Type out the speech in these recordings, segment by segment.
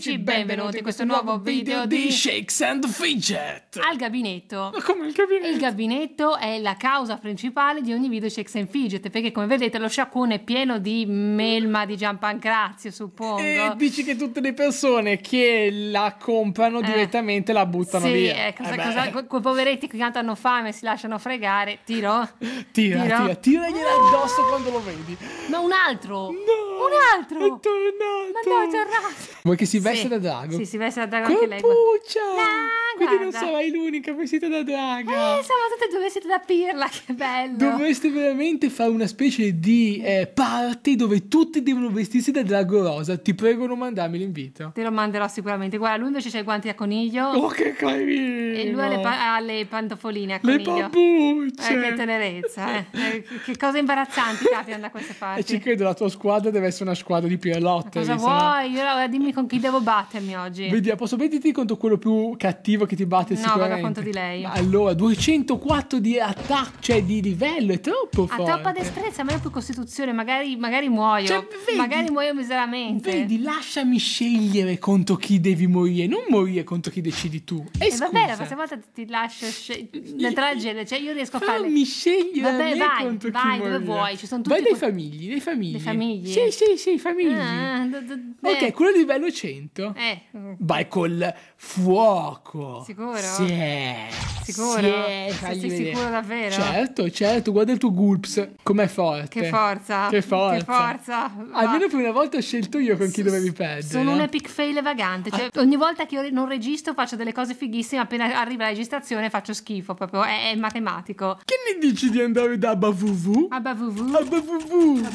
amici, benvenuti in questo nuovo video di Shakes and Fidget al gabinetto. Ma come il gabinetto? Il gabinetto è la causa principale di ogni video Shakes and Fidget, perché come vedete lo sciacquone è pieno di melma di Giampancrazio, suppongo. E dici che tutte le persone che la comprano eh. direttamente la buttano sì, via. Sì, eh, cosa, eh cosa, quei poveretti che tanto hanno fame si lasciano fregare, tiro. Tira, tiro. tira, tiragliela oh! addosso quando lo vedi. Ma un altro! No! Un altro! È tornato! Ma no, è tornato! Vuoi che si veste da drago. Sì, si veste da drago Quel anche lei. Puccia! No! Quindi non sarai l'unica vestita da draga. Eh, siamo tutte e due vestite da pirla, che bello. Dovreste veramente fare una specie di eh, party dove tutti devono vestirsi da drago rosa. Ti prego, non mandarmi l'invito. Te lo manderò sicuramente. Guarda, lui invece c'ha i guanti a coniglio. Oh, che carino! E lui ha le, pa- ha le pantofoline a coniglio. Le babbucce! Eh, che tenerezza, eh. eh che cose imbarazzanti capitano da queste eh, parti. E ci credo, la tua squadra deve essere una squadra di pirlotte. cosa vuoi? No? Io, dimmi con chi devo battermi oggi. Vedi, posso metterti contro quello più cattivo che ti batte no, sicuramente. No, vado contro di lei. Allora, 204 di attacco, cioè di livello, è troppo ha forte. Ha troppa destrezza, meno più costituzione, magari, magari muoio. Cioè, vedi, magari muoio miseramente. Vedi, lasciami scegliere contro chi devi morire, non morire contro chi decidi tu. E eh, vabbè, la prossima volta ti lascio scegliere, le tragedie, cioè io riesco a fare... Fammi scegliere vabbè, vai, contro vai, chi Vai, dove vuoi, ci sono tutti... Vai dai que... famigli, dai famigli. Dei famigli? Sì, sì, sì, famigli. Ah, ok, eh. quello di livello 100. Eh. Vai col fuoco. Sicuro? Sicuro? Sì. Sicuro? Sì, eh, cioè, Fagli sei vedere. sicuro davvero? Certo, certo, guarda il tuo Gulps, com'è forte. Che forza. Che forza. Che forza. Almeno per una volta ho scelto io con chi S dovevi perdere. Sono un epic fail vagante, cioè ah. ogni volta che io non registro faccio delle cose fighissime, appena arriva la registrazione faccio schifo, proprio è, è matematico. Che ne dici di andare da abavvv? Abavvv. Abavvv.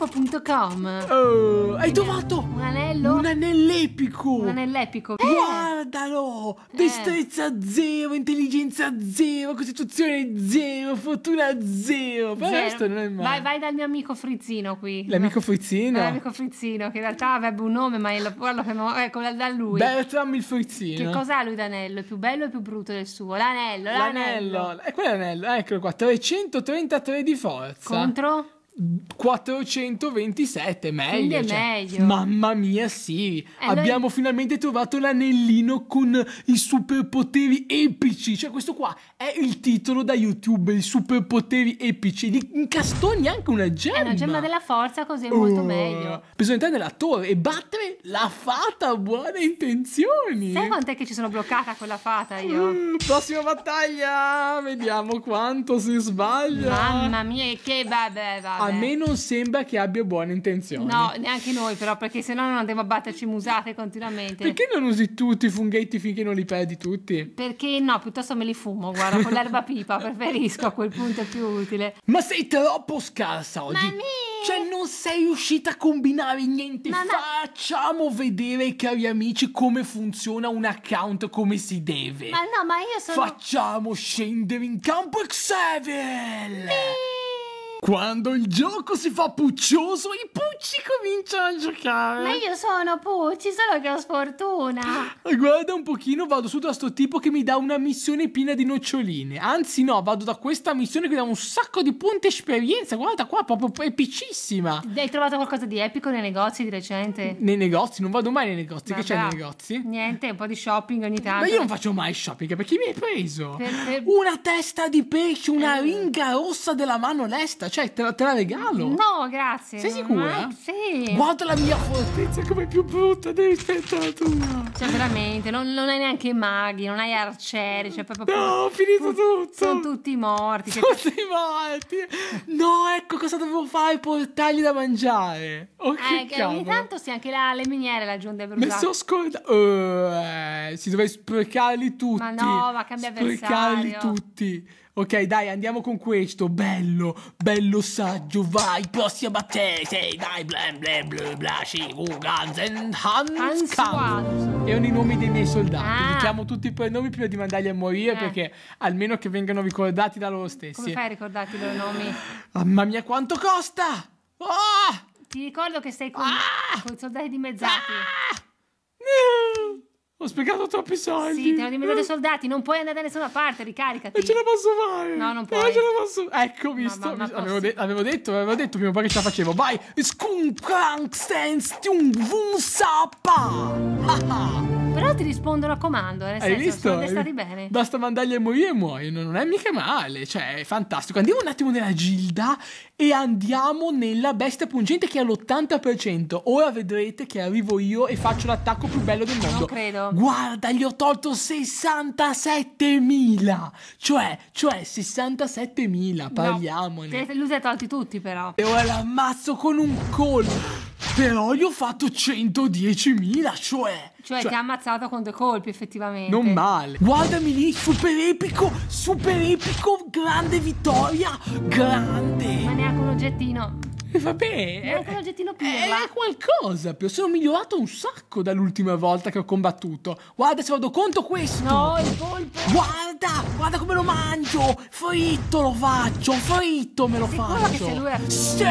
Abavvv Oh, hai trovato un anello? Un anello epico. Un anello epico. Eh. Guardalo. Oh, destrezza eh. zero, intelligenza zero, costituzione zero, fortuna zero. Però zero. questo non è male. Vai, vai dal mio amico Frizzino qui. L'amico Frizzino? L'amico Frizzino, che in realtà avrebbe un nome, ma lo, lo chiamiamo, ecco, eh, da lui. Bertram il Frizzino. Che cos'ha lui d'anello? È più bello e più brutto del suo? L'anello, l'anello. L'anello, e eh, quell'anello, eccolo qua, 333 di forza. Contro? 427 meglio, cioè, meglio. Mamma mia, sì. Eh, Abbiamo noi... finalmente trovato l'anellino con i superpoteri epici. Cioè, questo qua è il titolo da YouTube, i superpoteri epici. Li incastoni anche una gemma. È una gemma della forza, così è molto oh. meglio. Bisogna entrare nella torre e battere la fata buone intenzioni. Sai quant'è che ci sono bloccata quella fata io? Mm, prossima battaglia! Vediamo quanto si sbaglia. Mamma mia, che vabbè, vabbè. Eh. A me non sembra che abbia buone intenzioni. No, neanche noi però, perché sennò non andiamo a batterci musate continuamente. Perché non usi tutti i funghetti finché non li perdi tutti? Perché no, piuttosto me li fumo, guarda, con l'erba pipa, preferisco a quel punto è più utile. Ma sei troppo scarsa oggi. Ma Mamma cioè non sei riuscita a combinare niente. No, no. Facciamo vedere, cari amici, come funziona un account come si deve. Ma no, ma io sono... Facciamo scendere in campo Xavier! Sì. Quando il gioco si fa puccioso, i pucci cominciano a giocare. Ma io sono pucci, solo che ho sfortuna. Eh, guarda un pochino, vado su da sto tipo che mi dà una missione piena di noccioline. Anzi no, vado da questa missione che mi dà un sacco di punti esperienza. Guarda qua, proprio epicissima. Hai trovato qualcosa di epico nei negozi di recente? Nei negozi? Non vado mai nei negozi. Vabbè. Che c'è nei negozi? Niente, un po' di shopping ogni tanto. Ma io non faccio mai shopping, perché mi hai preso? Per, per... Una testa di pesce, una eh. ringa rossa della mano lesta cioè, te la, te la regalo? No, grazie. Sei sicura? Ma, sì. Guarda la mia fortezza come più brutta rispetto alla Cioè, veramente, non, non, hai neanche maghi, non hai arcieri. Cioè, proprio. No, ho finito tutto. Sono tutti morti. Cioè, tutti che... morti. No, ecco cosa dovevo fare: portargli da mangiare. Oh, eh, che ogni tanto sì, anche la, le miniere laggiù non deve bruciare. Mi sono scordato. Uh, eh si doveva sprecarli tutti. Ma no, ma cambia Sprecarli avversario. tutti. Ok, dai, andiamo con questo. Bello, bello saggio, vai, prossima te. Sei, dai, bla bla bla bla, Shiguganzen, Hans Kampf. Erano i nomi dei miei soldati. Ah. Li chiamo tutti i prenomi prima di mandarli a morire eh. perché almeno che vengano ricordati da loro stessi. Come fai a ricordarti i loro nomi? Mamma mia, quanto costa! Oh! Ti ricordo che sei con, ah! con i soldati dimezzati. Ah! Ho spiegato troppi soldi. Sì, te l'ho dimenticato i eh. soldati. Non puoi andare da nessuna parte, ricarica. Non ce la posso fare. No, non eh, puoi. Non ce la posso. Ecco, visto. Ma, ma, ma avevo, de avevo, detto, avevo detto prima o poi che ce la facevo. Vai. Skunk, Krank, Stance, Tune, Vun, Sappa. Ah Però ti rispondono a comando, eh, nel Hai senso, visto? sono addestrati bene. Basta mandargli a morire e muoiono, non è mica male, cioè è fantastico. Andiamo un attimo nella Gilda e andiamo nella bestia pungente che è all'80%. Ora vedrete che arrivo io e faccio l'attacco più bello del mondo. Non credo. Guarda, gli ho tolto 67.000. Cioè, cioè 67.000, parliamone. No, lui si è tolti tutti però. E ora l'ammazzo con un colpo. Però io ho fatto 110.000, cioè... Cioè, cioè ti ha ammazzato con due colpi effettivamente Non male Guardami lì, super epico, super epico, grande vittoria, grande Ma neanche un oggettino e eh, vabbè, neanche un eh, oggettino pirla. Eh, è qualcosa, più sono migliorato un sacco dall'ultima volta che ho combattuto. Guarda se vado conto questo. No, il colpo. Guarda guarda, guarda come lo mangio! Fritto lo faccio, fritto me lo Sei faccio! Che è... Sì,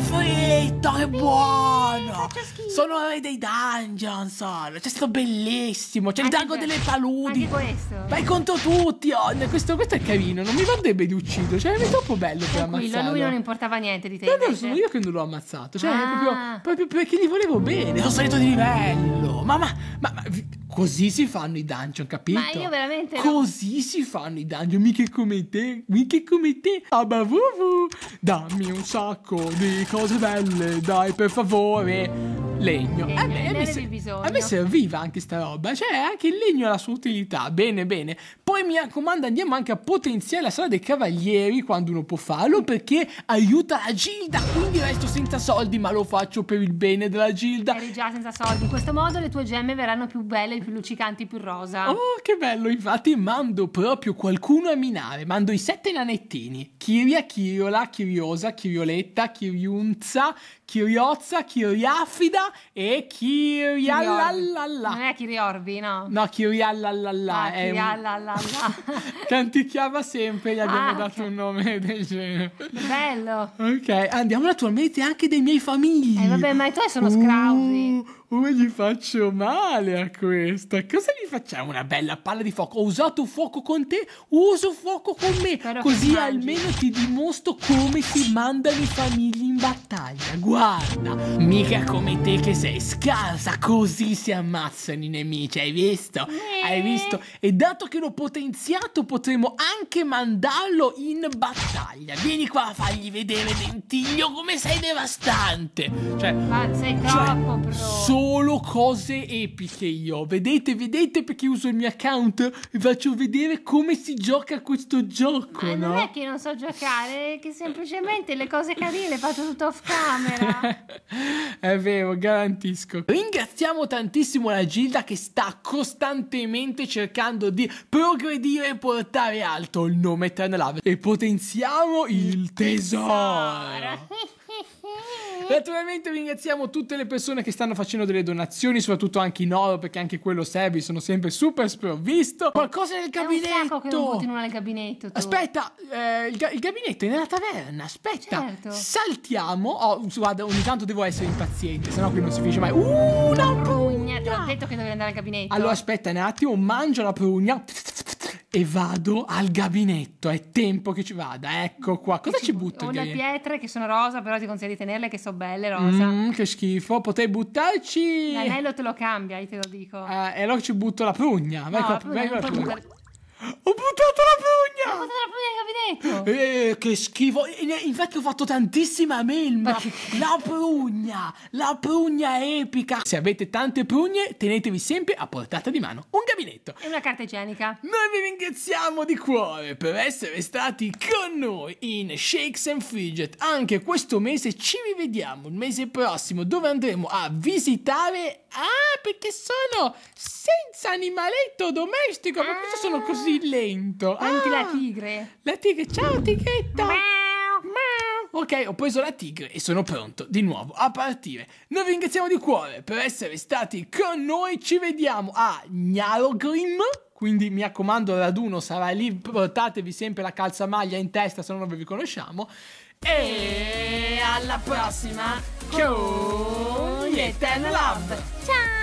fritto, che buono! Eh, sono dei dungeon, sono. C'è cioè, stato bellissimo. C'è cioè, il drago questo. delle paludi. Anche questo. Vai contro tutti. Oh, questo, questo, è carino. Non mi andrebbe di uccidere. Cioè, è troppo bello per ammazzarlo. lui non importava niente di te. No, no, sono io che non l'ho ammazzato. Cioè, ah. proprio, proprio, perché gli volevo bene. Sono salito di livello. Ma, ma, ma, ma Così si fanno i dungeon, capito? Ma io veramente. Così no. si fanno i dungeon, mica come te, mica come te. Abavuvu! Dammi un sacco di cose belle, dai, per favore legno. legno. A me, a me, se, a me serviva anche sta roba, cioè anche il legno ha la sua utilità, bene bene. Poi mi raccomando andiamo anche a potenziare la sala dei cavalieri quando uno può farlo perché aiuta la Gilda, quindi resto senza soldi ma lo faccio per il bene della Gilda. Eri già senza soldi, in questo modo le tue gemme verranno più belle, più luccicanti, più rosa. Oh che bello, infatti mando proprio qualcuno a minare, mando i sette nanettini, Kiria, Kiriola, Kiriosa, Kirioletta, Kiriunza, Kiriozza, Kiriafida e Kiriallalalla. Non è Kiriorbi, no? No, Kiriallalalla. Ah, Kiriallalalla. Canticchiava sempre, gli abbiamo ah, dato okay. un nome del genere. Bello. Ok, andiamo naturalmente anche dei miei famigli. Eh vabbè, ma i tuoi sono uh, scrausi. Come gli faccio male a questa? Cosa gli facciamo? Una bella palla di fuoco. Ho usato fuoco con te, uso fuoco con me. Però Così almeno ti dimostro come si mandano i famigli in battaglia. Guarda, mica come te che sei scarsa. Così si ammazzano i nemici, hai visto? Eh. Hai visto? Eh. E dato che l'ho potenziato, potremo anche mandarlo in battaglia. Vieni qua a fargli vedere, Dentiglio, come sei devastante. Cioè, ma sei cioè, troppo cioè, bro solo cose epiche io. Vedete, vedete perché uso il mio account? Vi faccio vedere come si gioca questo gioco, Ma no? non è che non so giocare, è che semplicemente le cose carine le faccio tutto off camera. è vero, garantisco. Ringraziamo tantissimo la Gilda che sta costantemente cercando di progredire e portare alto il nome Eternal Love. E potenziamo il tesoro. Naturalmente ringraziamo tutte le persone che stanno facendo delle donazioni, soprattutto anche in oro, perché anche quello serve, sono sempre super sprovvisto. Qualcosa nel gabinetto! È un che non nel gabinetto. Tu. Aspetta, eh, il, ga il, gabinetto è nella taverna, aspetta. Certo. Saltiamo. Oh, guarda, ogni tanto devo essere impaziente, sennò qui non si finisce mai. Uh, una prugna! Ti ho detto che dovevi andare al gabinetto. Allora aspetta un attimo, mangio la prugna e vado al gabinetto. È tempo che ci vada, ecco qua. Cosa ci butto? Ho le pietre che sono rosa, però ti consiglio di tenerle che sono belle rosa. Mm, che schifo, Potrei buttarci. L'anello te lo cambia, io te lo dico. Eh, e allora ci butto la prugna. Vai no, qua, la prugna, vai con la prugna. Ho buttato la pugna! Ho buttato la pugna nel gabinetto! Eh, che schifo! Eh, eh, Infatti ho fatto tantissima melma! la prugna! La prugna epica! Se avete tante prugne, tenetevi sempre a portata di mano un gabinetto! E una carta igienica! Noi vi ringraziamo di cuore per essere stati con noi in Shakes and Fidget. Anche questo mese ci rivediamo, il mese prossimo, dove andremo a visitare... Ah, perché sono senza animaletto domestico! Ma ah. sono così così lento. Anche ah, la tigre. La tigre. Ciao, tigretta. Ok, ho preso la tigre e sono pronto di nuovo a partire. Noi vi ringraziamo di cuore per essere stati con noi. Ci vediamo a Gnarogrim. Quindi mi raccomando, raduno sarà lì. Portatevi sempre la calzamaglia in testa se non vi conosciamo. E alla prossima con Eternal Love. Ciao!